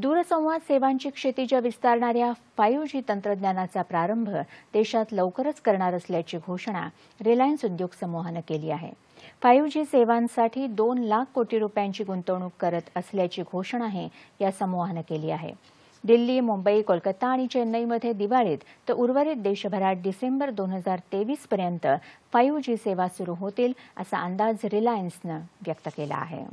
दूरसंवाद सेवांची क्षेत्रीय विस्तारणाऱ्या फाईव्ह जी तंत्रज्ञानाचा प्रारंभ देशात लवकरच करणार असल्याची घोषणा रिलायन्स उद्योग समूहानं केली आहे फाईव्ह जी सेवांसाठी दोन लाख कोटी रुपयांची गुंतवणूक करत असल्याची घोषणाही या समूहानं केली आहे दिल्ली मुंबई कोलकाता आणि चेन्नईमध्ये दिवाळीत तर उर्वरित देशभरात डिसेंबर दोन हजार तेवीसपर्यंत फाईव्ह जी सेवा सुरू होतील असा अंदाज रिलायन्सनं व्यक्त केला आहे